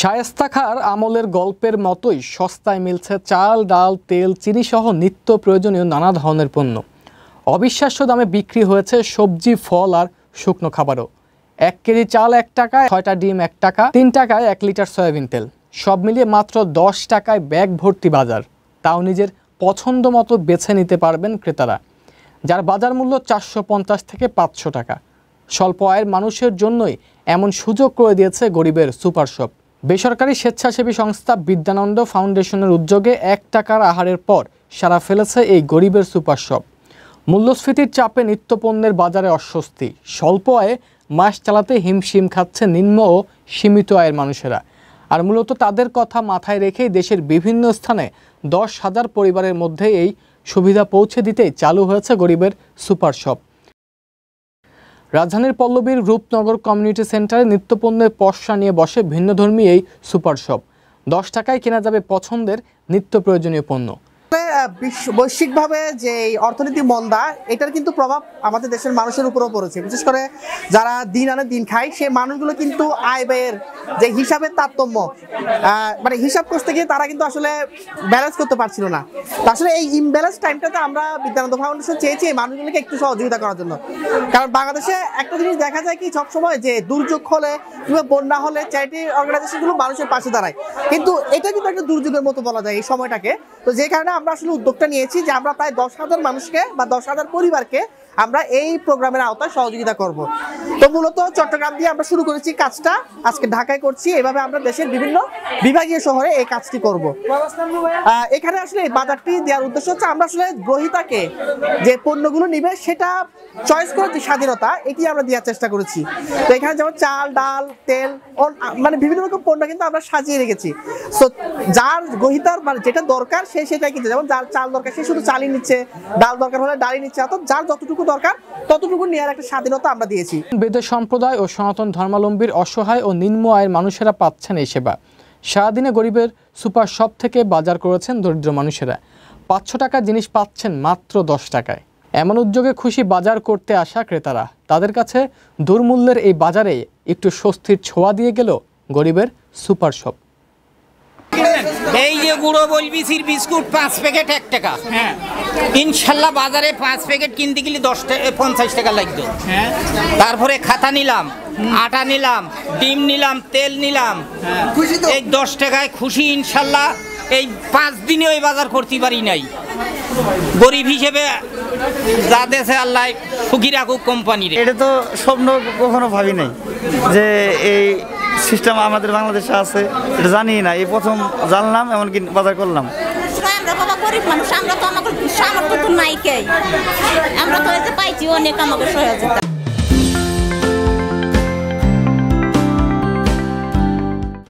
শায়স্তা খার আমলের গল্পের মতোই সস্তায় মিলছে চাল ডাল তেল চিনিসহ নিত্য প্রয়োজনীয় নানা ধরনের পণ্য অবিশ্বাস্য দামে বিক্রি হয়েছে সবজি ফল আর শুকনো খাবারও এক কেজি চাল এক টাকায় ছয়টা ডিম এক টাকা তিন টাকায় এক লিটার সয়াবিন তেল সব মিলিয়ে মাত্র দশ টাকায় ব্যাগ ভর্তি বাজার তাও নিজের পছন্দ মতো বেছে নিতে পারবেন ক্রেতারা যার বাজার মূল্য চারশো পঞ্চাশ থেকে পাঁচশো টাকা স্বল্প আয়ের মানুষের জন্যই এমন সুযোগ করে দিয়েছে গরিবের সুপার শপ বেসরকারি স্বেচ্ছাসেবী সংস্থা বিদ্যানন্দ ফাউন্ডেশনের উদ্যোগে এক টাকার আহারের পর সারা ফেলেছে এই গরিবের সুপার শপ মূল্যস্ফীতির চাপে নিত্যপণ্যের বাজারে অস্বস্তি স্বল্প আয়ে মাস চালাতে হিমশিম খাচ্ছে নিম্ন ও সীমিত আয়ের মানুষেরা আর মূলত তাদের কথা মাথায় রেখেই দেশের বিভিন্ন স্থানে দশ হাজার পরিবারের মধ্যে এই সুবিধা পৌঁছে দিতেই চালু হয়েছে গরিবের সুপার শপ রাজধানীর পল্লবীর রূপনগর কমিউনিটি সেন্টারে নিত্যপণ্যের পশা নিয়ে বসে ভিন্নধর্মী এই সুপার শপ দশ টাকায় কেনা যাবে পছন্দের নিত্য প্রয়োজনীয় পণ্য বৈশ্বিকভাবে যে অর্থনীতি মন্দা এটার কিন্তু প্রভাব আমাদের দেশের মানুষের উপরও পড়েছে বিশেষ করে যারা দিন আনে দিন খায় সেই মানুষগুলো কিন্তু আয় ব্যয়ের যে হিসাবের তারতম্য মানে হিসাব করতে গিয়ে তারা কিন্তু আসলে ব্যালেন্স করতে পারছিল না আসলে এই ইমব্যালেন্স টাইমটাতে আমরা বিদ্যানন্দ ফাউন্ডেশন চেয়েছি মানুষগুলোকে একটু সহযোগিতা করার জন্য কারণ বাংলাদেশে একটা জিনিস দেখা যায় কি সবসময় যে দুর্যোগ হলে কিংবা বন্যা হলে চ্যারিটি অর্গানাইজেশনগুলো মানুষের পাশে দাঁড়ায় কিন্তু এটা কিন্তু একটা দুর্যোগের মতো বলা যায় এই সময়টাকে তো যে কারণে আমরা আসলে উদ্যোগটা নিয়েছি যে আমরা প্রায় দশ হাজার মানুষকে বা দশ হাজার পরিবারকে আমরা এই প্রোগ্রামের আওতায় সহযোগিতা করব তো মূলত চট্টগ্রাম দিয়ে আমরা শুরু করেছি কাজটা আজকে ঢাকায় করছি এভাবে আমরা দেশের বিভিন্ন বিভাগীয় শহরে এই কাজটি করব এখানে আসলে বাজারটি দেওয়ার উদ্দেশ্য হচ্ছে আমরা আসলে গ্রহিতাকে যে পণ্যগুলো নিবে সেটা চয়েস করেছি স্বাধীনতা এটি আমরা দেওয়ার চেষ্টা করেছি তো এখানে যেমন চাল ডাল তেল মানে বিভিন্ন রকম পণ্য কিন্তু আমরা সাজিয়ে রেখেছি সো যার গ্রহিতার মানে যেটা দরকার সে সেটাই কিন্তু যেমন যার চাল দরকার সে শুধু চালই নিচ্ছে ডাল দরকার হলে ডালই নিচ্ছে অর্থাৎ যার যতটুকু যতটুকু দরকার ততটুকু নেওয়ার একটা স্বাধীনতা আমরা দিয়েছি বেদ সম্প্রদায় ও সনাতন ধর্মাবলম্বীর অসহায় ও নিম্ন আয়ের মানুষেরা পাচ্ছেন এই সেবা সারাদিনে গরিবের সুপার শপ থেকে বাজার করেছেন দরিদ্র মানুষেরা পাঁচশো টাকা জিনিস পাচ্ছেন মাত্র দশ টাকায় এমন উদ্যোগে খুশি বাজার করতে আসা ক্রেতারা তাদের কাছে দুর্মূল্যের এই বাজারে একটু স্বস্তির ছোঁয়া দিয়ে গেল গরিবের সুপার শপ এই যে গুঁড়ো বলবিসির বিস্কুট পাঁচ প্যাকেট এক টাকা হ্যাঁ। ইনশাল্লাহ বাজারে পাঁচ প্যাকেট কিনতে গেলে দশ টাকা পঞ্চাশ টাকা লাগতো হ্যাঁ। তারপরে খাতা নিলাম আটা নিলাম ডিম নিলাম তেল নিলাম হ্যাঁ। এই দশ টাকায় খুশি ইনশাল্লাহ এই পাঁচ দিনে ওই বাজার করতে পারি নাই গরিব হিসেবে যা দেশে আল্লাহ সুখী রাখুক কোম্পানির এটা তো স্বপ্ন কখনো ভাবি নাই যে এই সিস্টেম আমাদের বাংলাদেশে আছে এটা জানি না এই প্রথম জানলাম এমনকি বাজার করলাম আমরা আমরা তো আমাদের সামর্থ্য তো নাই কে আমরা তো পাইছি অনেক আমাকে সহযোগিতা